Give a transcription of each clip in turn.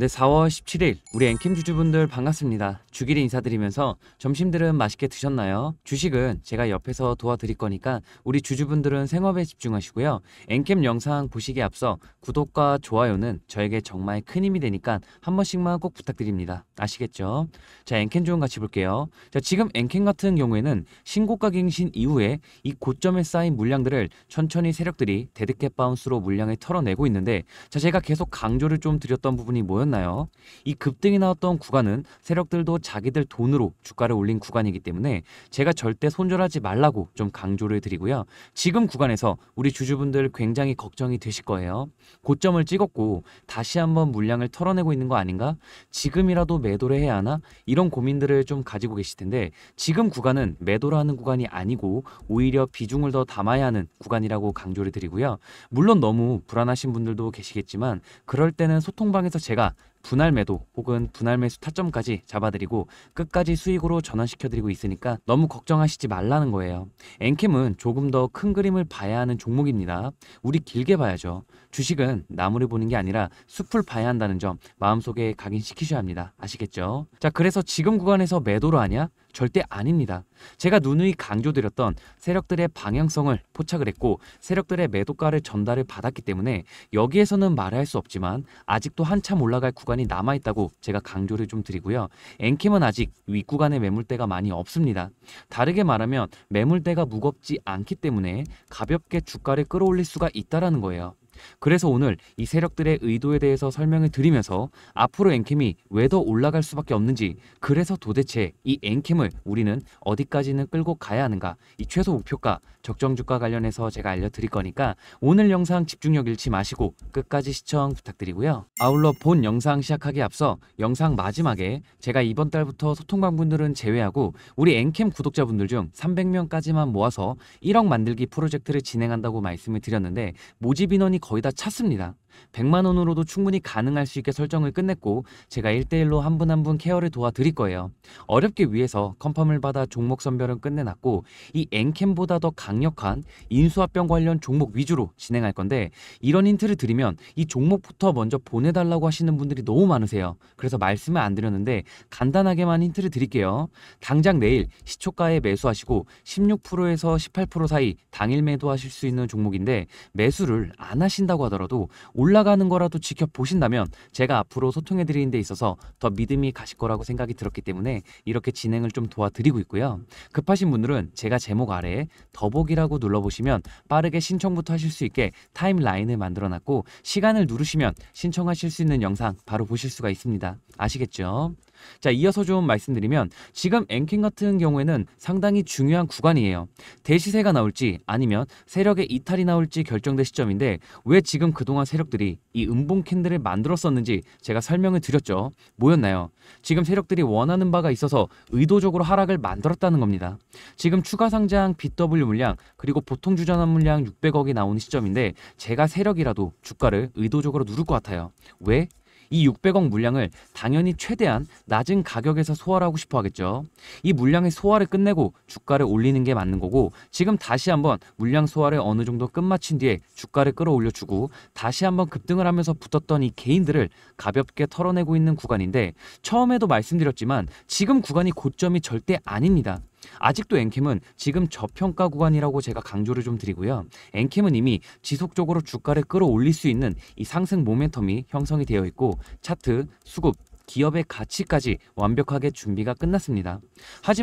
네, 4월 17일 우리 엔캠 주주분들 반갑습니다. 주길이 인사드리면서 점심들은 맛있게 드셨나요? 주식은 제가 옆에서 도와드릴 거니까 우리 주주분들은 생업에 집중하시고요. 엔캠 영상 보시기에 앞서 구독과 좋아요는 저에게 정말 큰 힘이 되니까 한 번씩만 꼭 부탁드립니다. 아시겠죠? 자, 엔캠 좋은 같이 볼게요. 자, 지금 엔캠 같은 경우에는 신고가 갱신 이후에 이 고점에 쌓인 물량들을 천천히 세력들이 데드캣 바운스로 물량을 털어내고 있는데 자, 제가 계속 강조를 좀 드렸던 부분이 뭐였나요? 이 급등이 나왔던 구간은 세력들도 자기들 돈으로 주가를 올린 구간이기 때문에 제가 절대 손절하지 말라고 좀 강조를 드리고요. 지금 구간에서 우리 주주분들 굉장히 걱정이 되실 거예요. 고점을 찍었고 다시 한번 물량을 털어내고 있는 거 아닌가? 지금이라도 매도를 해야 하나? 이런 고민들을 좀 가지고 계실 텐데 지금 구간은 매도를 하는 구간이 아니고 오히려 비중을 더 담아야 하는 구간이라고 강조를 드리고요. 물론 너무 불안하신 분들도 계시겠지만 그럴 때는 소통방에서 제가 분할 매도 혹은 분할 매수 타점까지 잡아드리고 끝까지 수익으로 전환시켜드리고 있으니까 너무 걱정하시지 말라는 거예요. 엔캠은 조금 더 큰 그림을 봐야 하는 종목입니다. 우리 길게 봐야죠. 주식은 나무를 보는 게 아니라 숲을 봐야 한다는 점 마음속에 각인시키셔야 합니다. 아시겠죠? 자, 그래서 지금 구간에서 매도로 하냐? 절대 아닙니다. 제가 누누이 강조드렸던 세력들의 방향성을 포착을 했고 세력들의 매도가를 전달을 받았기 때문에 여기에서는 말할 수 없지만 아직도 한참 올라갈 구간이 남아있다고 제가 강조를 좀 드리고요. 엔캠은 아직 윗구간에 매물대가 많이 없습니다. 다르게 말하면 매물대가 무겁지 않기 때문에 가볍게 주가를 끌어올릴 수가 있다라는 거예요. 그래서 오늘 이 세력들의 의도에 대해서 설명을 드리면서 앞으로 엔캠이 왜 더 올라갈 수밖에 없는지 그래서 도대체 이 엔캠을 우리는 어디까지는 끌고 가야 하는가 이 최소 목표가 적정 주가 관련해서 제가 알려드릴 거니까 오늘 영상 집중력 잃지 마시고 끝까지 시청 부탁드리고요. 아울러 본 영상 시작하기 앞서 영상 마지막에 제가 이번 달부터 소통방분들은 제외하고 우리 엔캠 구독자분들 중 300명까지만 모아서 1억 만들기 프로젝트를 진행한다고 말씀을 드렸는데 모집 인원이 거의 다 찼습니다. 100만 원으로도 충분히 가능할 수 있게 설정을 끝냈고 제가 1대1로 한 분 한 분 케어를 도와드릴 거예요. 어렵게 위해서 컨펌을 받아 종목 선별은 끝내놨고 이 엔캠보다 더 강력한 인수합병 관련 종목 위주로 진행할 건데 이런 힌트를 드리면 이 종목부터 먼저 보내달라고 하시는 분들이 너무 많으세요. 그래서 말씀을 안 드렸는데 간단하게만 힌트를 드릴게요. 당장 내일 시초가에 매수하시고 16%에서 18% 사이 당일 매도하실 수 있는 종목인데 매수를 안 하신다고 하더라도 올 올라가는 거라도 지켜보신다면 제가 앞으로 소통해드리는 데 있어서 더 믿음이 가실 거라고 생각이 들었기 때문에 이렇게 진행을 좀 도와드리고 있고요. 급하신 분들은 제가 제목 아래에 더보기라고 눌러보시면 빠르게 신청부터 하실 수 있게 타임라인을 만들어놨고 시간을 누르시면 신청하실 수 있는 영상 바로 보실 수가 있습니다. 아시겠죠? 자, 이어서 좀 말씀드리면 지금 엔킹 같은 경우에는 상당히 중요한 구간이에요. 대시세가 나올지 아니면 세력의 이탈이 나올지 결정된 시점인데 왜 지금 그동안 세력들이 이 음봉 캔들을 만들었었는지 제가 설명을 드렸죠. 뭐였나요? 지금 세력들이 원하는 바가 있어서 의도적으로 하락을 만들었다는 겁니다. 지금 추가 상장 BW 물량 그리고 보통 주전한 물량 600억이 나오는 시점인데 제가 세력이라도 주가를 의도적으로 누를 것 같아요. 왜? 이 600억 물량을 당연히 최대한 낮은 가격에서 소화하고 싶어 하겠죠. 이 물량의 소화를 끝내고 주가를 올리는 게 맞는 거고 지금 다시 한번 물량 소화를 어느 정도 끝마친 뒤에 주가를 끌어올려주고 다시 한번 급등을 하면서 붙었던 이 개인들을 가볍게 털어내고 있는 구간인데 처음에도 말씀드렸지만 지금 구간이 고점이 절대 아닙니다. 아직도 엔캠은 지금 저평가 구간이라고 제가 강조를 좀 드리고요. 엔캠은 이미 지속적으로 주가를 끌어올릴 수 있는 이 상승 모멘텀이 형성이 되어 있고 차트, 수급, 기업의 가치까지 완벽하게 준비가 끝났습니다.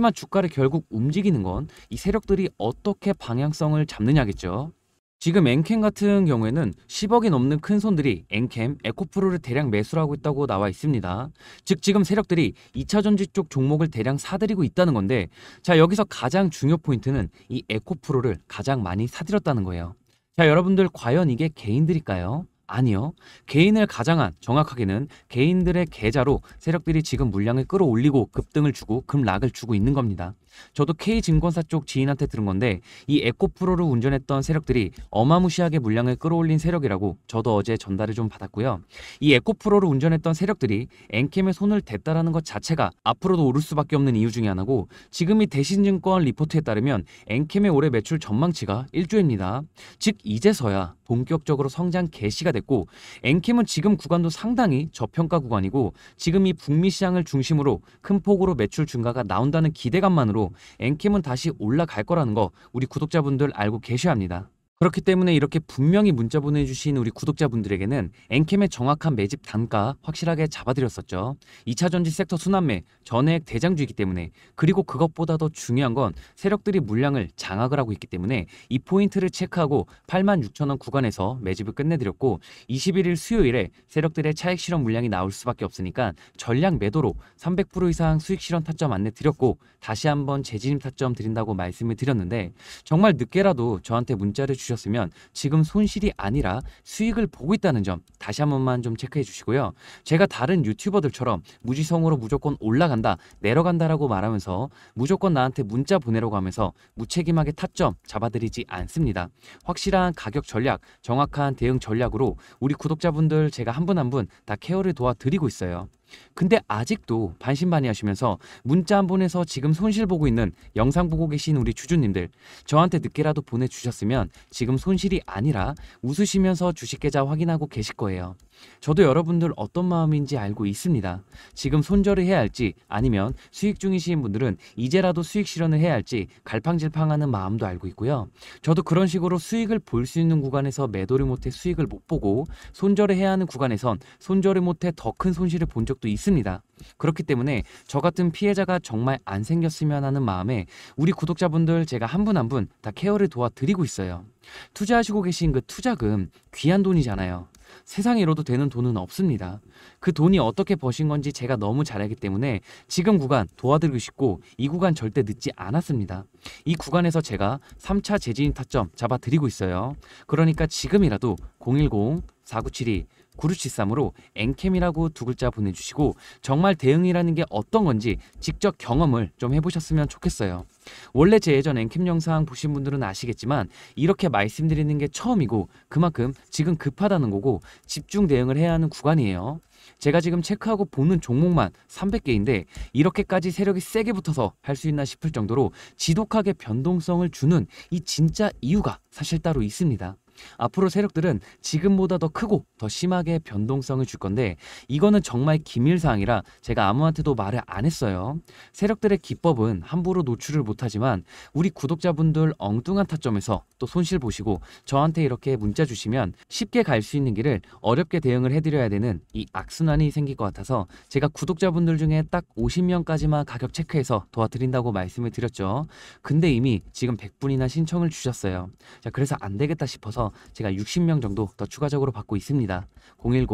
하지만 주가를 결국 움직이는 건 이 세력들이 어떻게 방향성을 잡느냐겠죠. 지금 엔캠 같은 경우에는 10억이 넘는 큰 손들이 엔캠, 에코프로를 대량 매수를 하고 있다고 나와 있습니다. 즉 지금 세력들이 2차 전지 쪽 종목을 대량 사들이고 있다는 건데 자 여기서 가장 중요 포인트는 이 에코프로를 가장 많이 사들였다는 거예요. 자 여러분들 과연 이게 개인들일까요? 아니요. 개인을 가장한 정확하게는 개인들의 계좌로 세력들이 지금 물량을 끌어올리고 급등을 주고 급락을 주고 있는 겁니다. 저도 K증권사 쪽 지인한테 들은 건데 이 에코프로를 운전했던 세력들이 어마무시하게 물량을 끌어올린 세력이라고 저도 어제 전달을 좀 받았고요. 이 에코프로를 운전했던 세력들이 엔캠의 손을 댔다라는 것 자체가 앞으로도 오를 수밖에 없는 이유 중에 하나고 지금 이 대신증권 리포트에 따르면 엔캠의 올해 매출 전망치가 1조입니다. 즉 이제서야 본격적으로 성장 개시가 됐고 엔킴은 지금 구간도 상당히 저평가 구간이고 지금 이 북미 시장을 중심으로 큰 폭으로 매출 증가가 나온다는 기대감만으로 엔킴은 다시 올라갈 거라는 거 우리 구독자분들 알고 계셔야 합니다. 그렇기 때문에 이렇게 분명히 문자 보내주신 우리 구독자분들에게는 엔캠의 정확한 매집 단가 확실하게 잡아드렸었죠. 2차 전지 섹터 순환매, 전액 대장주이기 때문에 그리고 그것보다 더 중요한 건 세력들이 물량을 장악을 하고 있기 때문에 이 포인트를 체크하고 86,000원 구간에서 매집을 끝내드렸고 21일 수요일에 세력들의 차익 실험 물량이 나올 수밖에 없으니까 전량 매도로 300% 이상 수익 실현 타점 안내 드렸고 다시 한번 재진입 타점 드린다고 말씀을 드렸는데 정말 늦게라도 저한테 문자를 주셨으면 지금 손실이 아니라 수익을 보고 있다는 점 다시 한 번만 좀 체크해 주시고요. 제가 다른 유튜버들처럼 무지성으로 무조건 올라간다, 내려간다라고 말하면서 무조건 나한테 문자 보내라고 하면서 무책임하게 타점 잡아드리지 않습니다. 확실한 가격 전략, 정확한 대응 전략으로 우리 구독자분들 제가 한 분 한 분 다 케어를 도와드리고 있어요. 근데 아직도 반신반의하시면서 문자 한 보내서 지금 손실 보고 있는 영상 보고 계신 우리 주주님들 저한테 늦게라도 보내주셨으면 지금 손실이 아니라 웃으시면서 주식계좌 확인하고 계실 거예요. 저도 여러분들 어떤 마음인지 알고 있습니다. 지금 손절을 해야 할지 아니면 수익 중이신 분들은 이제라도 수익 실현을 해야 할지 갈팡질팡하는 마음도 알고 있고요. 저도 그런 식으로 수익을 볼 수 있는 구간에서 매도를 못해 수익을 못 보고 손절을 해야 하는 구간에선 손절을 못해 더 큰 손실을 본 적도 있습니다. 그렇기 때문에 저 같은 피해자가 정말 안 생겼으면 하는 마음에 우리 구독자분들 제가 한 분 한 분 다 케어를 도와드리고 있어요. 투자하시고 계신 그 투자금 귀한 돈이잖아요. 세상 이로도 되는 돈은 없습니다. 그 돈이 어떻게 버신 건지 제가 너무 잘 알기 때문에 지금 구간 도와드리고 싶고 이 구간 절대 늦지 않았습니다. 이 구간에서 제가 3차 재진 타점 잡아드리고 있어요. 그러니까 지금이라도 010 4972 구루치쌈으로 엔캠이라고 두 글자 보내주시고 정말 대응이라는 게 어떤 건지 직접 경험을 좀 해보셨으면 좋겠어요. 원래 제 예전 엔캠 영상 보신 분들은 아시겠지만 이렇게 말씀드리는 게 처음이고 그만큼 지금 급하다는 거고 집중 대응을 해야 하는 구간이에요. 제가 지금 체크하고 보는 종목만 300개인데 이렇게까지 세력이 세게 붙어서 할 수 있나 싶을 정도로 지독하게 변동성을 주는 이 진짜 이유가 사실 따로 있습니다. 앞으로 세력들은 지금보다 더 크고 더 심하게 변동성을 줄 건데 이거는 정말 기밀사항이라 제가 아무한테도 말을 안 했어요. 세력들의 기법은 함부로 노출을 못하지만 우리 구독자분들 엉뚱한 타점에서 또 손실 보시고 저한테 이렇게 문자 주시면 쉽게 갈 수 있는 길을 어렵게 대응을 해드려야 되는 이 악순환이 생길 것 같아서 제가 구독자분들 중에 딱 50명까지만 가격 체크해서 도와드린다고 말씀을 드렸죠. 근데 이미 지금 100분이나 신청을 주셨어요. 자, 그래서 안 되겠다 싶어서 제가 60명 정도 더 추가적으로 받고 있습니다. 010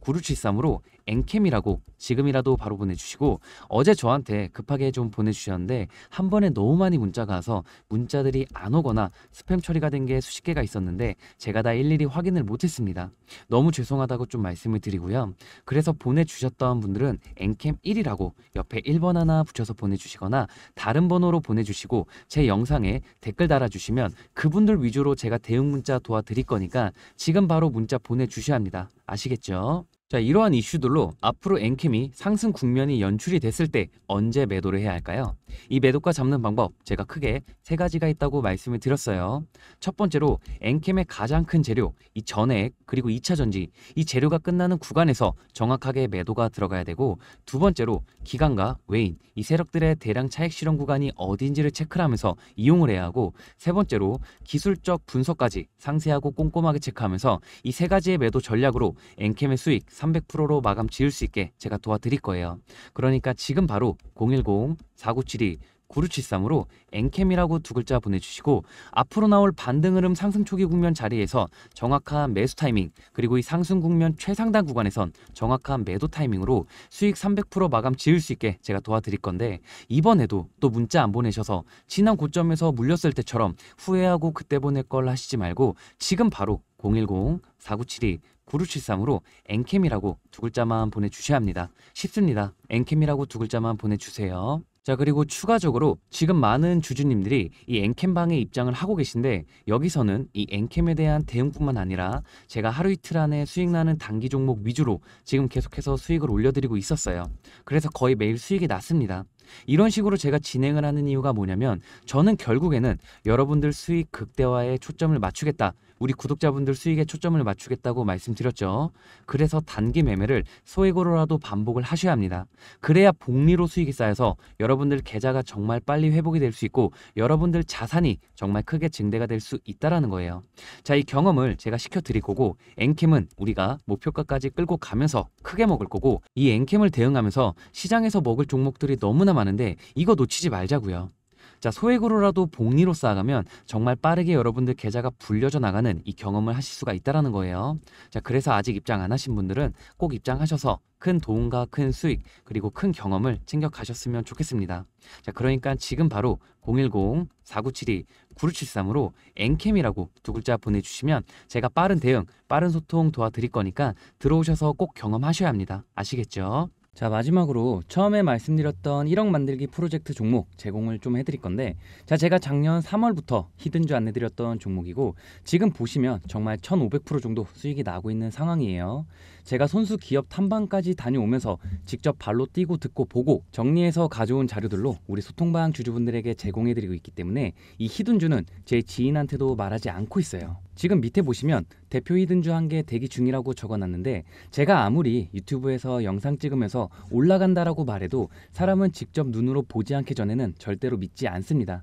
구루7 3으로 엔캠이라고 지금이라도 바로 보내주시고 어제 저한테 급하게 좀 보내주셨는데 한 번에 너무 많이 문자가 와서 문자들이 안 오거나 스팸 처리가 된 게 수십 개가 있었는데 제가 다 일일이 확인을 못했습니다. 너무 죄송하다고 좀 말씀을 드리고요. 그래서 보내주셨던 분들은 엔캠 1이라고 옆에 1번 하나 붙여서 보내주시거나 다른 번호로 보내주시고 제 영상에 댓글 달아주시면 그분들 위주로 제가 대응 문자 도와드릴 거니까 지금 바로 문자 보내주셔야 합니다. 아시겠죠? 자, 이러한 이슈들로 앞으로 엔캠이 상승 국면이 연출이 됐을 때 언제 매도를 해야 할까요? 이 매도가 잡는 방법 제가 크게 세 가지가 있다고 말씀을 드렸어요. 첫 번째로 엔캠의 가장 큰 재료, 이 전액 그리고 2차 전지 이 재료가 끝나는 구간에서 정확하게 매도가 들어가야 되고 두 번째로 기관과 외인 이 세력들의 대량 차익 실현 구간이 어딘지를 체크를 하면서 이용을 해야 하고 세 번째로 기술적 분석까지 상세하고 꼼꼼하게 체크하면서 이 세 가지의 매도 전략으로 엔캠의 수익 300%로 마감 지을 수 있게 제가 도와드릴 거예요. 그러니까 지금 바로 010-4972 9 6 7 3으로 엔캠이라고 두 글자 보내주시고 앞으로 나올 반등 흐름 상승 초기 국면 자리에서 정확한 매수 타이밍 그리고 이 상승 국면 최상단 구간에선 정확한 매도 타이밍으로 수익 300% 마감 지을 수 있게 제가 도와드릴 건데 이번에도 또 문자 안 보내셔서 지난 고점에서 물렸을 때처럼 후회하고 그때 보낼 걸 하시지 말고 지금 바로 010 4972 구루칠상으로 엔캠이라고 두 글자만 보내주셔야 합니다. 쉽습니다. 엔캠이라고 두 글자만 보내주세요. 자 그리고 추가적으로 지금 많은 주주님들이 이 엔캠방에 입장을 하고 계신데 여기서는 이 엔캠에 대한 대응뿐만 아니라 제가 하루 이틀 안에 수익나는 단기 종목 위주로 지금 계속해서 수익을 올려드리고 있었어요. 그래서 거의 매일 수익이 났습니다. 이런 식으로 제가 진행을 하는 이유가 뭐냐면 저는 결국에는 여러분들 수익 극대화에 초점을 맞추겠다. 우리 구독자분들 수익에 초점을 맞추겠다고 말씀드렸죠. 그래서 단기 매매를 소액으로라도 반복을 하셔야 합니다. 그래야 복리로 수익이 쌓여서 여러분들 계좌가 정말 빨리 회복이 될 수 있고 여러분들 자산이 정말 크게 증대가 될 수 있다라는 거예요. 자, 이 경험을 제가 시켜드릴 거고 엔캠은 우리가 목표가까지 끌고 가면서 크게 먹을 거고 이 엔캠을 대응하면서 시장에서 먹을 종목들이 너무나 많 많은데 이거 놓치지 말자고요. 자 소액으로라도 복리로 쌓아가면 정말 빠르게 여러분들 계좌가 불려져 나가는 이 경험을 하실 수가 있다라는 거예요. 자 그래서 아직 입장 안 하신 분들은 꼭 입장하셔서 큰 도움과 큰 수익 그리고 큰 경험을 챙겨 가셨으면 좋겠습니다. 자 그러니까 지금 바로 010-4972-9673으로 엔캠이라고 두 글자 보내주시면 제가 빠른 대응, 빠른 소통 도와드릴 거니까 들어오셔서 꼭 경험하셔야 합니다. 아시겠죠? 자 마지막으로 처음에 말씀드렸던 1억 만들기 프로젝트 종목 제공을 좀 해드릴 건데 자 제가 작년 3월부터 히든주 안내드렸던 종목이고 지금 보시면 정말 1500% 정도 수익이 나고 있는 상황이에요 제가 선수 기업 탐방까지 다녀오면서 직접 발로 뛰고 듣고 보고 정리해서 가져온 자료들로 우리 소통방 주주분들에게 제공해드리고 있기 때문에 이 히든주는 제 지인한테도 말하지 않고 있어요. 지금 밑에 보시면 대표 히든주 한 개 대기 중이라고 적어놨는데 제가 아무리 유튜브에서 영상 찍으면서 올라간다라고 말해도 사람은 직접 눈으로 보지 않기 전에는 절대로 믿지 않습니다.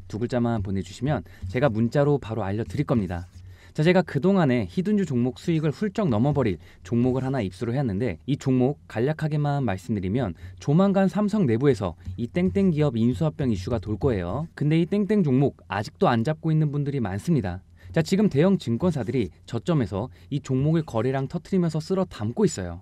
두 글자만 보내주시면 제가 문자로 바로 알려드릴 겁니다. 자, 제가 그동안에 히든주 종목 수익을 훌쩍 넘어버릴 종목을 하나 입수를 했는데 이 종목 간략하게만 말씀드리면 조만간 삼성 내부에서 이 땡땡 기업 인수합병 이슈가 돌 거예요. 근데 이 땡땡 종목 아직도 안 잡고 있는 분들이 많습니다. 자, 지금 대형 증권사들이 저점에서 이종목을 거래량 터트리면서 쓸어 담고 있어요.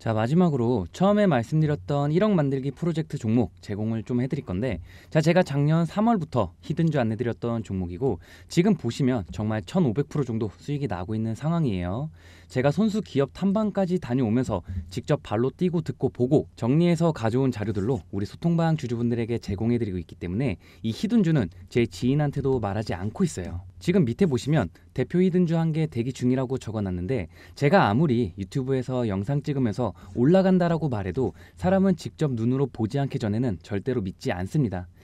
자 마지막으로 처음에 말씀드렸던 1억 만들기 프로젝트 종목 제공을 좀 해드릴 건데 자 제가 작년 3월부터 히든주 안내드렸던 종목이고 지금 보시면 정말 1,500% 정도 수익이 나고 있는 상황이에요 제가 손수 기업 탐방까지 다녀오면서 직접 발로 뛰고 듣고 보고 정리해서 가져온 자료들로 우리 소통방 주주분들에게 제공해드리고 있기 때문에 이 히든주는 제 지인한테도 말하지 않고 있어요 지금 밑에 보시면 대표 이든주 한 개 대기 중이라고 적어놨는데 제가 아무리 유튜브에서 영상 찍으면서 올라간다라고 말해도 사람은 직접 눈으로 보지 않기 전에는 절대로 믿지 않습니다.